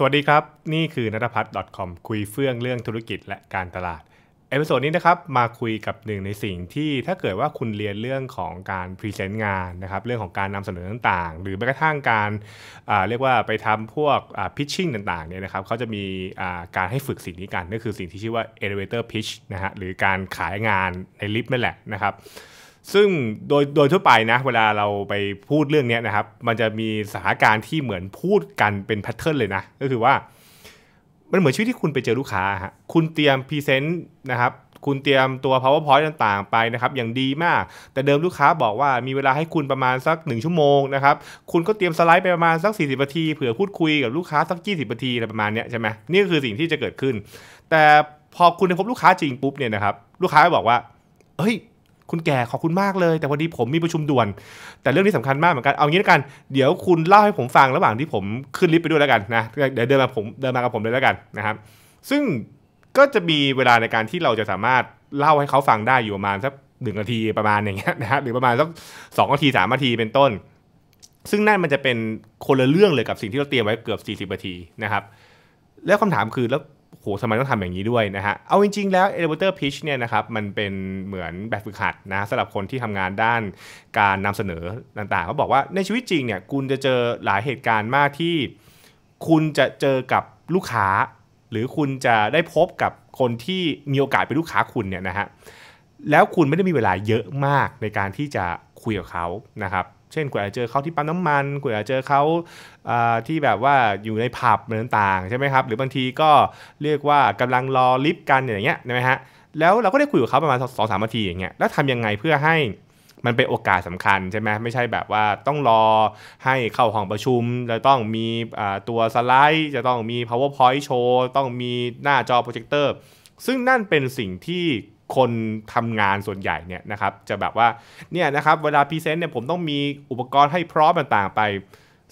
สวัสดีครับนี่คือนัทพัฒน์ .com คุยเฟื่องเรื่องธุรกิจและการตลาด เอพิโซดนี้นะครับมาคุยกับหนึ่งในสิ่งที่ถ้าเกิดว่าคุณเรียนเรื่องของการพรีเซนต์งานนะครับเรื่องของการนำเสนอต่างๆ หรือแม้กระทั่งการเรียกว่าไปทำพวกพิชชิ่งต่างๆเนี่ยนะครับเขาจะมีการให้ฝึกสิ่งนี้กันนั่นคือสิ่งที่ชื่อว่า elevator pitch นะฮะหรือการขายงานในลิฟต์นั่นแหละนะครับซึ่งโดยโดยทั่วไปนะ เวลาเราไปพูดเรื่องนี้นะครับ มันจะมีสถานการณ์ที่เหมือนพูดกันเป็นแพทเทิร์นเลยนะก็คือว่า มันเหมือนชีวิตที่คุณไปเจอลูกค้าฮะคุณเตรียมพรีเซนต์นะครับคุณเตรียมตัว powerpoint ต่างๆไปนะครับ อย่างดีมาก แต่เดิมลูกค้าบอกว่ามีเวลาให้คุณประมาณสัก 1 ชั่วโมงนะครับคุณก็เตรียมสไลด์ไปประมาณสัก40นาทีเผื่อพูดคุยกับลูกค้าสัก 20นาทีอะไรประมาณเนี้ยใช่ไหมนี่ก็คือสิ่งที่จะเกิดขึ้น แต่พอคุณได้พบลูกค้าจริงปุ๊บเนี่ยนะครับลูกค้าบอกว่าเฮ้ยคุณแก่ขอบคุณมากเลย แต่วันนี้ผมมีประชุมด่วน แต่เรื่องนี้สำคัญมากเหมือนกัน เอางี้ละกันเดี๋ยวคุณเล่าให้ผมฟังระหว่างที่ผมขึ้นลิฟต์ไปด้วยแล้วกันนะเดี๋ยวเดินมาผมเดินมากับผมเลยแล้วกันนะครับ ซึ่งก็จะมีเวลาในการที่เราจะสามารถเล่าให้เขาฟังได้อยู่ประมาณสักหนึ่งนาทีประมาณอย่างเงี้ยนะฮะหรือประมาณสักสองนาทีสามนาทีเป็นต้น ซึ่งนั่นมันจะเป็นคนละเรื่องเลยกับสิ่งที่เราเตรียมไว้เกือบสสี่ิบนาทีนะครับ แล้วคำถามคือแล้วทำไมต้องทำอย่างนี้ด้วยนะฮะ เอาจริง ๆ แล้ว elevator pitch เนี่ยนะครับมันเป็นเหมือนแบบฝึกหัดนะสำหรับคนที่ทำงานด้านการนำเสนอต่างๆเขาบอกว่าในชีวิตจริงเนี่ย คุณจะเจอหลายเหตุการณ์มากที่คุณจะเจอกับลูกค้า หรือคุณจะได้พบกับคนที่มีโอกาสเป็นลูกค้าคุณเนี่ยนะฮะแล้วคุณไม่ได้มีเวลาเยอะมากในการที่จะคุยกับเขานะครับเช่นกว่าจะเจอเขาที่ปั๊มน้ำมัน กว่าจะเจอเขาที่แบบว่าอยู่ในผับอต่างใช่ไหมครับหรือบางทีก็เรียกว่ากำลังรอลิฟต์กันอย่างเงี้ยนะฮะแล้วเราก็ได้คุยกับเขาประมาณสองสามนาทีอย่างเงี้ยแล้วทำยังไงเพื่อให้มันเป็นโอกาสสาคัญใช่ไหมไม่ใช่แบบว่าต้องรอให้เข้าห้องประชุมจะต้องมีตัวสไลด์ จะต้องมี powerpoint โชว์ต้องมีหน้าจอโปรเจคเตอร์ ซึ่งนั่นเป็นสิ่งที่คนทำงานส่วนใหญ่เนี่ยนะครับจะแบบว่าเนี่ยนะครับเวลาพรีเซนต์เนี่ยผมต้องมีอุปกรณ์ให้พร้อมต่างๆไป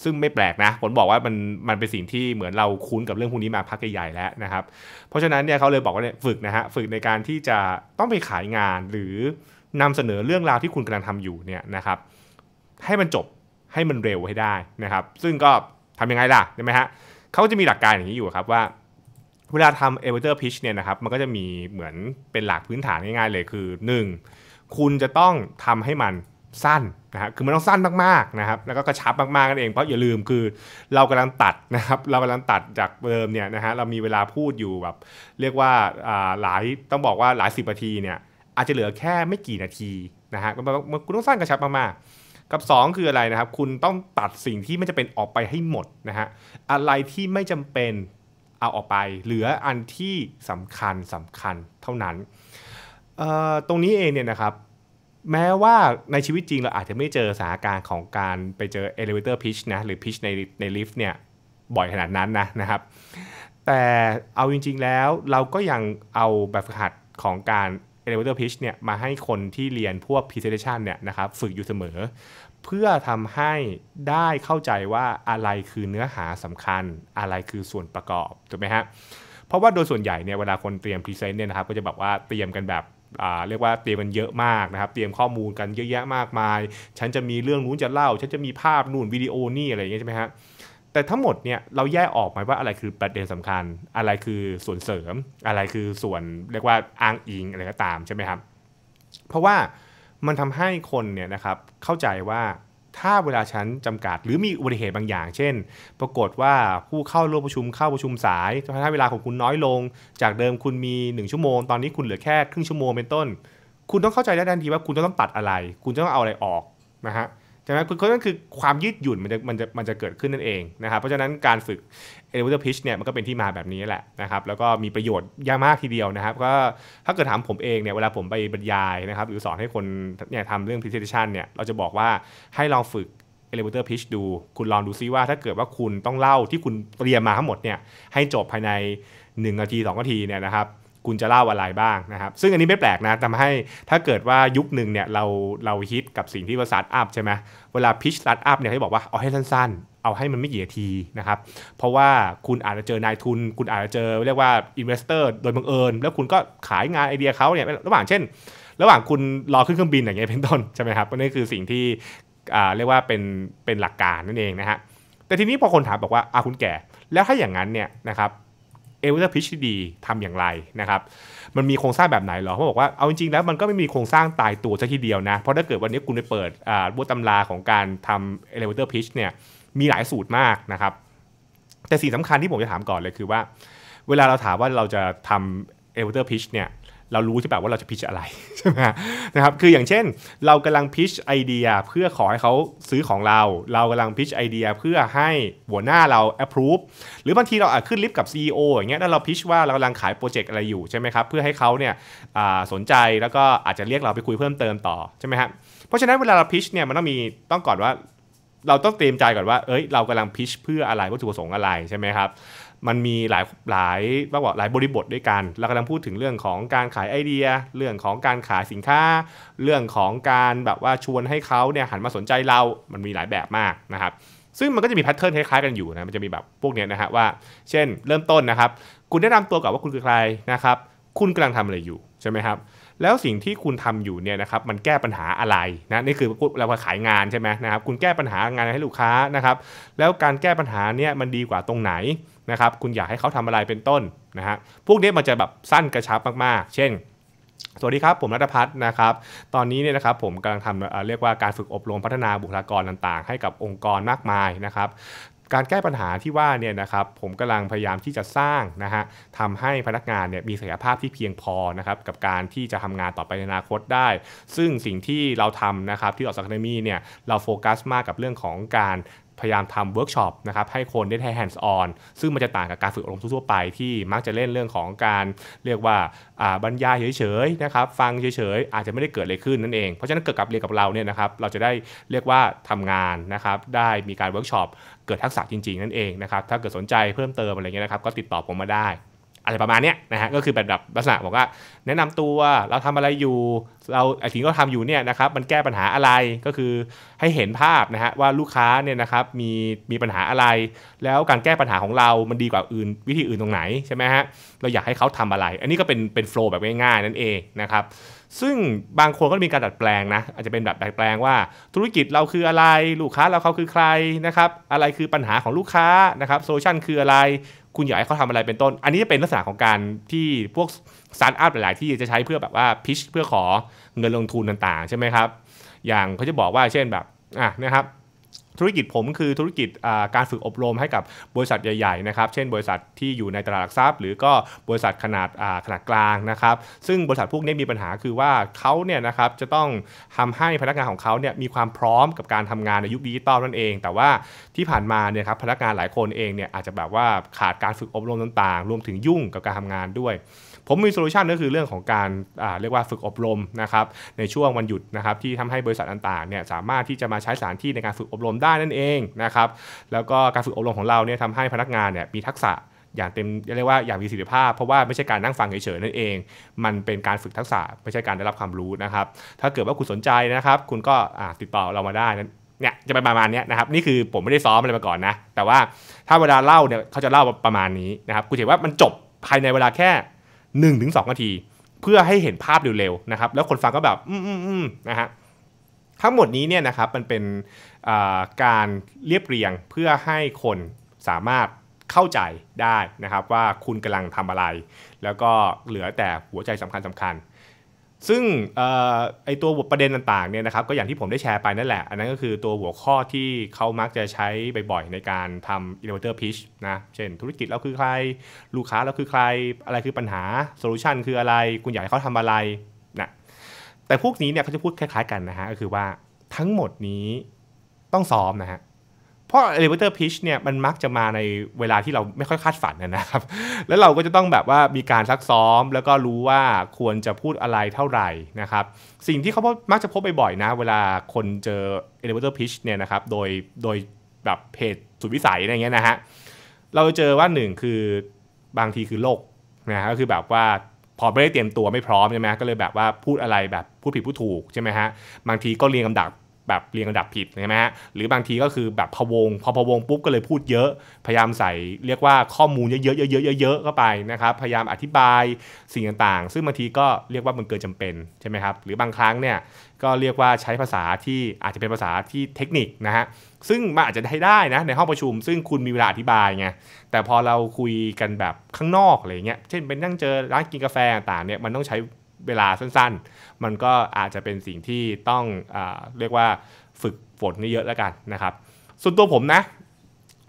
ซึ่งไม่แปลกนะผมบอกว่ามันมันเป็นสิ่งที่เหมือนเราคุ้นกับเรื่องพวกนี้มาพักใหญ่ๆแล้วนะครับเพราะฉะนั้นเนี่ยเขาเลยบอกว่าเนี่ยฝึกนะฮะฝึกในการที่จะต้องไปขายงานหรือนำเสนอเรื่องราวที่คุณกำลังทำอยู่เนี่ยนะครับให้มันจบให้มันเร็วให้ได้นะครับซึ่งก็ทำยังไงล่ะใช่ไหมฮะเขาจะมีหลักการอย่างนี้อยู่ครับว่าเวลาทำเอเวอรสเตร์พิชเนี่ยนะครับมันก็จะมีเหมือนเป็นหลักพื้นฐานง่ายๆเลยคือ 1. คุณจะต้องทำให้มันสั้นนะฮะคือมันต้องสั้นมากๆนะครับแล้วก็กระชับมากๆกันเอง เพราะอย่าลืมคือ เรากำลังตัดนะครับเรากำลังตัดจากเดิมเนี่ยนะฮะเรามีเวลาพูดอยู่แบบเรียกว่าหลายต้องบอกว่าหลายสิบนาทีเนี่ยอาจจะเหลือแค่ไม่กี่นาทีนะฮะมันคุณต้องสั้นกระชับมากๆ กับ 2 คืออะไรนะครับคุณต้องตัดสิ่งที่ไม่จะเป็นออกไปให้หมดนะฮะอะไรที่ไม่จำเป็นเอาออกไปเหลืออันที่สำคัญสำคัญเท่านั้น ตรงนี้เองเนี่ยนะครับ แม้ว่าในชีวิตจริงเราอาจจะไม่เจอสถานการณ์ของการไปเจอ elevator pitch นะหรือ pitch ในในลิฟต์เนี่ยบ่อยขนาดนั้นนะนะครับ แต่เอาจริงๆแล้วเราก็ยังเอาแบบฝึกหัดของการ elevator pitch เนี่ยมาให้คนที่เรียนพวก presentation เนี่ยนะครับฝึกอยู่เสมอเพื่อทำให้ได้เข้าใจว่าอะไรคือเนื้อหาสำคัญ อะไรคือส่วนประกอบถูกไหมฮะเพราะว่าโดยส่วนใหญ่เนี่ยเวลาคนเตรียมพรีเซนต์เนี่ยนะครับก็จะแบบว่าเตรียมกันแบบเรียกว่าเตรียมกันเยอะมากนะครับ เตรียมข้อมูลกันเยอะแยะมากมาย ฉันจะมีเรื่องนู้นจะเล่า ฉันจะมีภาพนู่นวิดีโอนี่อะไรอย่างเงี้ยใช่ไหมฮะแต่ทั้งหมดเนี่ยเราแยกออกไหมว่าอะไรคือประเด็นสำคัญอะไรคือส่วนเสริม อะไรคือส่วนเรียกว่าอ้างอิงอะไรก็ตามใช่ไหมครับเพราะว่ามันทำให้คนเนี่ยนะครับเข้าใจว่าถ้าเวลาชั้นจำกัด หรือมีอุบัติเหตุบางอย่าง เช่น ปรากฏว่าผู้เข้าร่วมประชุมเข้าประชุมสายทำให้เวลาของคุณน้อยลงจากเดิม คุณมี 1 ชั่วโมง ตอนนี้คุณเหลือแค่ครึ่งชั่วโมงเป็นต้น คุณต้องเข้าใจได้ทันทีว่าคุณจะต้องตัดอะไร คุณจะต้องเอาอะไรออกนะฮะใช่ไหมคือนั้นคือความยืดหยุ่นมันจะมันจะมันจะเกิดขึ้นนั่นเองนะครับ เพราะฉะนั้นการฝึก elevator pitch เนี่ยมันก็เป็นที่มาแบบนี้แหละนะครับ แล้วก็มีประโยชน์ยากมากทีเดียวนะครับ ก็ถ้าเกิดถามผมเองเนี่ยเวลาผมไปบรรยายนะครับหรือสอนให้คนเนี่ยทำเรื่อง presentation เนี่ย เราจะบอกว่าให้ลองฝึก elevator pitch ดู คุณลองดูซิว่าถ้าเกิดว่าคุณต้องเล่าที่คุณเตรียมมาทั้งหมดเนี่ยให้จบภายใน 1 นาที2นาทีเนี่ยนะครับคุณจะเล่าอะไรบ้างนะครับ ซึ่งอันนี้ไม่แปลกนะทำให้ถ้าเกิดว่ายุคหนึ่งเนี่ยเราเราฮิตกับสิ่งที่ว่าสตาร์ทอัพใช่ไหมเวลาพิชสตาร์ทอัพเนี่ยให้บอกว่าเอาให้สั้น ๆ เอาให้มันไม่ยียดทีนะครับ เพราะว่าคุณอาจจะเจอนายทุน คุณอาจจะเจอเรียกว่าอินเวสเตอร์โดยบังเอิญ แล้วคุณก็ขายงานไอเดียเขาเนี่ยระหว่างเช่น ระหว่างคุณรอขึ้นเครื่องบินอย่างเงี้ยเป็นต้นใช่ไหมครับนี่คือสิ่งที่เรียกว่าเป็นเป็นหลักการนั่นเองนะฮะแต่ทีนี้พอคนถามบอกว่าอาคุณแก่แล้วถ้าอย่างนั้นเนี่ยนะครับเอเวอร์พิชที่ดีทำอย่างไรนะครับมันมีโครงสร้างแบบไหนหรอเขาบอกว่า เอาจริงๆแล้วมันก็ไม่มีโครงสร้างตายตัวซะทีเดียวนะ เพราะถ้าเกิดวันนี้คุณไปเปิดอ่าบทตำราของการทำเอเวอร์พิชเนี่ยมีหลายสูตรมากนะครับ แต่สิ่งสำคัญที่ผมจะถามก่อนเลยคือว่า เวลาเราถามว่าเราจะทำเอเเวอร์พิชเนี่ยเรารู้ใช่ป่บว่าเราจะพิชอะไร ใช่ไหมนะครับ คืออย่างเช่นเรากำลังพิชไอเดียเพื่อขอให้เขาซื้อของเรา เรากำลังพิชไอเดียเพื่อให้หัวหน้าเรา approve หรือบางทีเราอาจขึ้นลิฟต์กับ CEO อย่างเงี้ย แล้วเราพิชว่าเรากำลังขายโปรเจกต์อะไรอยู่ใช่ไหมครับ เพื่อให้เขาเนี่ยสนใจแล้วก็อาจจะเรียกเราไปคุยเพิ่มเติมต่อใช่ไหมครับเพราะฉะนั้นเวลาเราพิชเนี่ยมันต้องมีต้องก่อนว่าเราต้องเตรียมใจก่อนว่า เอ้ย เรากำลังพิชเพื่ออะไรวัตถุประสงค์อะไรใช่ไหมครับ มันมีหลายหลายว่าบอกหลายบริบทด้วยกัน เรากำลังพูดถึงเรื่องของการขายไอเดีย เรื่องของการขายสินค้า เรื่องของการแบบว่าชวนให้เขาเนี่ยหันมาสนใจเรา มันมีหลายแบบมากนะครับ ซึ่งมันก็จะมีแพทเทิร์นคล้ายๆกันอยู่นะ มันจะมีแบบพวกเนี้ยนะฮะว่า เช่น เริ่มต้นนะครับ คุณแนะนำตัวก่อนว่าคุณคือใครนะครับ คุณกำลังทำอะไรอยู่ใช่ไหมครับแล้วสิ่งที่คุณทำอยู่เนี่ยนะครับมันแก้ปัญหาอะไรนะนี่คือเราขายงานใช่ไหมนะครับคุณแก้ปัญหางานให้ลูกค้านะครับแล้วการแก้ปัญหาเนี่ยมันดีกว่าตรงไหนนะครับคุณอยากให้เขาทำอะไรเป็นต้นนะฮะพวกนี้มันจะแบบสั้นกระชับมากๆ เช่น สวัสดีครับผมรัฐพัฒน์นะครับ ตอนนี้เนี่ยนะครับผมกำลังทำเรียกว่าการฝึกอบรมพัฒนาบุคลากรต่างๆ ให้กับองค์กรมากมายนะครับการแก้ปัญหาที่ว่าเนี่ยนะครับผมกำลังพยายามที่จะสร้างนะฮะทำให้พนักงานเนี่ยมีศักยภาพที่เพียงพอนะครับกับการที่จะทำงานต่อไปในอนาคตได้ ซึ่งสิ่งที่เราทำนะครับที่ออสคาเนมีเนี่ยเราโฟกัสมากกับเรื่องของการพยายามทำเวิร์กช็อปนะครับให้คนได้ใช้ฮนด์ออนซึ่งมันจะต่างกับการฝึกอบรมทั่วไป ที่มักจะเล่นเรื่องของการเรียกว่าบรรยายเฉยๆนะครับ ฟังเฉยๆ อาจจะไม่ได้เกิดอะไรขึ้นนั่นเอง เพราะฉะนั้นเกิดกับเรียนกับเราเนี่ยนะครับเราจะได้เรียกว่าทำงานนะครับได้มีการเวิร์กช็อปเกิดทักษะจริงๆนั่นเองนะครับถ้าเกิดสนใจเพิ่มเติมอะไรเงี้ยนะครับ ก็ติดต่อผมมาได้อะไรประมาณนี้นะฮะก็คือแบบแบบลักษณะบอกว่าแนะนำตัวเราทำอะไรอยู่ เราไอ้ที่เราทำอยู่เนี่ยนะครับมันแก้ปัญหาอะไรก็คือให้เห็นภาพนะฮะว่าลูกค้าเนี่ยนะครับมีมีปัญหาอะไร แล้วการแก้ปัญหาของเรามันดีกว่าอื่น วิธีอื่นตรงไหนใช่ไหมฮะเราอยากให้เขาทำอะไรอันนี้ก็เป็นเป็นโฟล์แบบง่ายๆนั่นเองนะครับซึ่งบางคนก็มีการดัดแปลงนะอาจจะเป็นแบบดัดแปลงว่าธุรกิจเราคืออะไร ลูกค้าเราเขาคือใครนะครับอะไรคือปัญหาของลูกค้านะครับโซลูชันคืออะไรคุณอยากให้เขาทำอะไรเป็นต้น อันนี้จะเป็นลักษณะของการที่พวกสตาร์ทอัพหลาย ๆ ที่จะใช้เพื่อแบบว่าพิชเพื่อขอเงินลงทุนต่าง ๆ ใช่ไหมครับ อย่างเขาจะบอกว่าเช่นแบบ อ่ะนะครับธุรกิจผมคือธุรกิจการฝึกอบรมให้กับบริษัทใหญ่ๆนะครับเช่นบริษัทที่อยู่ในตลาดหลักทรัพย์ หรือก็บริษัทขนาดขนาดกลางนะครับซึ่งบริษัทพวกนี้มีปัญหาคือว่าเขาเนี่ยนะครับจะต้องทำให้พนักงานของเขาเนี่ยมีความพร้อมกับการทำงานในยุคดิจิตอลนั่นเอง แต่ว่าที่ผ่านมาเนี่ยครับพนักงานหลายคนเองเนี่ยอาจจะแบบว่าขาดการฝึกอบรมต่างๆ รวมถึงยุ่งกับการทำงานด้วยผมมีโซลูชันก็คือเรื่องของการเรียกว่าฝึกอบรมนะครับในช่วงวันหยุดนะครับที่ทำให้บริษัทต่างๆเนี่ยสามารถที่จะมาใช้สถานที่ในการฝึกอบรมได้นั่นเองนะครับแล้วก็การฝึกอบรมของเราเนี่ยทำให้พนักงานเนี่ยมีทักษะ อย่างเต็มเรียกว่าอย่างมีประสิทธิภาพ เพราะว่าไม่ใช่การนั่งฟังเฉยๆนั่นเอง มันเป็นการฝึกทักษะไม่ใช่การได้รับความรู้นะครับ ถ้าเกิดว่าคุณสนใจนะครับ คุณก็ติดต่อเรามาได้นั้นเนี่ยจะเป็นประมาณนี้นะครับนี่คือผมไม่ได้ซ้อมอะไรมาก่อนนะแต่ว่าถ้าเวลาเล่าเนี่ยเขาจะเล่าประมาณนี้นะครับคุณเห็นว่ามันจบภายในเวลาแค่1-2นาทีเพื่อให้เห็นภาพเร็วๆนะครับ แล้วคนฟังก็แบบอืมอืมอนะฮะทั้งหมดนี้เนี่ยนะครับมันเป็นการเรียบเรียงเพื่อให้คนสามารถเข้าใจได้นะครับ ว่าคุณกำลังทำอะไร แล้วก็เหลือแต่หัวใจสำคัญสำคัญซึ่งไอตัวประเด็นต่างๆเนี่ยนะครับ ก็อย่างที่ผมได้แชร์ไปนั่นแหละ อันนั้นก็คือตัวหัวข้อที่เขามักจะใช้บ่อยๆ ในการทำ innovator pitch นะเช่นธุรกิจเราคือใคร ลูกค้าเราคือใครอะไรคือปัญหา solution คืออะไร คุณอยากให้เขาทำอะไรนะแต่พวกนี้เนี่ยเขาจะพูดคล้ายๆ กันนะฮะก็คือว่าทั้งหมดนี้ต้องซ้อมนะฮะเพราะ elevator pitch เนี่ยมันมักจะมาในเวลาที่เราไม่ค่อยคาดฝันนะครับ แล้วเราก็จะต้องแบบว่ามีการซักซ้อมแล้วก็รู้ว่าควรจะพูดอะไรเท่าไหร่นะครับสิ่งที่เขามักจะพบบ่อยๆนะเวลาคนเจอ elevator pitch เนี่ยนะครับโดยโดยแบบเพจสุดวิสัยอะไรเงี้ยนะฮะเราจเจอว่าหนึ่งคือบางทีคือโลกนะฮะก็คือแบบว่าพอไม่ได้เตรียมตัวไม่พร้อมใช่ไหมก็เลยแบบว่าพูดอะไรแบบพูดผิดพูดถูกใช่ไหมฮะบางทีก็เรียงลำดับแบบเรียงระดับผิดใช่ไหมฮะหรือบางทีก็คือแบบพวง พอพวงปุ๊บก็เลยพูดเยอะพยายามใส่ เรียกว่าข้อมูลเยอะๆเยอะๆเยอะๆเข้าไปนะครับพยายามอธิบายสิ่งต่างๆ ซึ่งบางทีก็เรียกว่ามันเกินจำเป็นใช่ไหมครับ หรือบางครั้งเนี่ย ก็เรียกว่าใช้ภาษาที่อาจจะเป็นภาษาที่เทคนิคนะฮะซึ่งมันอาจจะได้ได้นะ ในห้องประชุม ซึ่งคุณมีเวลาอธิบายไงแต่พอเราคุยกันแบบข้างนอกอะไรเงี้ยเช่นเป็นนั่งเจอร้านกินกาแฟต่างเนี่ยมันต้องใช้เวลาสั้นๆ มันก็อาจจะเป็นสิ่งที่ต้องอเรียกว่าฝึกฝนเยอะแล้วกันนะครับ ส่วนตัวผมนะ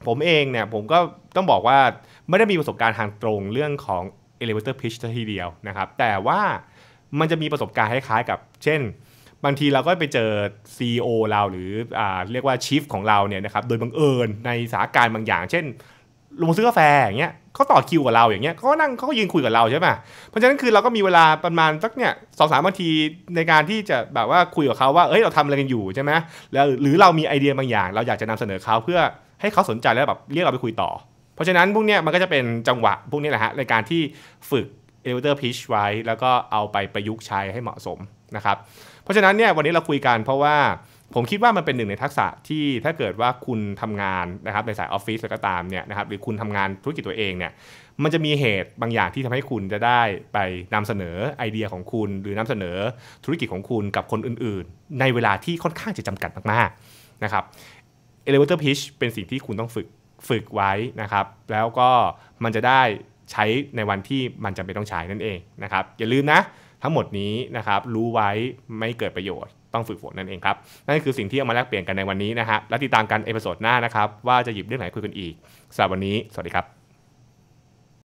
ผมเองเนี่ยผมก็ต้องบอกว่า ไม่ได้มีประสบการณ์ทางตรงเรื่องของ elevator pitch ทีเดียวนะครับ แต่ว่ามันจะมีประสบการณ์คล้ายๆกับ เช่น บางทีเราก็ไปเจอ CEO เราหรืออเรียกว่าชีฟของเราเนี่ยนะครับโดยบังเอิญในสถานการณ์บางอย่าง เช่นลงซื้อกาแฟอย่างเงี้ยเขาต่อคิวกับเราอย่างเงี้ยเขาก็นั่งเขาก็ยืนคุยกับเราใช่ไหมเพราะฉะนั้นคือเราก็มีเวลาประมาณสักเนี่ยสองสามนาทีในการที่จะแบบว่าคุยกับเขาว่าเอ้ยเราทำอะไรกันอยู่ใช่ไหมแล้วหรือเรามีไอเดียบางอย่าง เราอยากจะนำเสนอเขาเพื่อให้เขาสนใจแล้วแบบเรียกเราไปคุยต่อ เพราะฉะนั้นพวกเนี้ยมันก็จะเป็นจังหวะพวกนี้แหละฮะในการที่ฝึก elevator pitch ไว้แล้วก็เอาไปประยุกต์ใช้ให้เหมาะสมนะครับเพราะฉะนั้นเนี่ยวันนี้เราคุยกันเพราะว่าผมคิดว่ามันเป็นหนึ่งในทักษะที่ถ้าเกิดว่าคุณทำงานนะครับในสายออฟฟิศแล้วก็ตามเนี่ยนะครับหรือคุณทำงานธุรกิจตัวเองเนี่ยมันจะมีเหตุบางอย่างที่ทำให้คุณจะได้ไปนำเสนอไอเดียของคุณหรือนำเสนอธุรกิจของคุณกับคนอื่นๆ ในเวลาที่ค่อนข้างจะจำกัดมากๆนะครับ elevator pitch เป็นสิ่งที่คุณต้องฝึกฝึกไว้นะครับแล้วก็มันจะได้ใช้ในวันที่มันจำเป็นต้องใช้นั่นเองนะครับอย่าลืมนะทั้งหมดนี้นะครับรู้ไว้ไม่เกิดประโยชน์ต้องฝึกฝนนั่นเองครับ นั่นคือสิ่งที่เอามาแลกเปลี่ยนกันในวันนี้นะฮะและติดตามกันเอพิโซดหน้านะครับ ว่าจะหยิบเรื่องไหนคุยกันอีก สำหรับวันนี้ สวัสดีครับ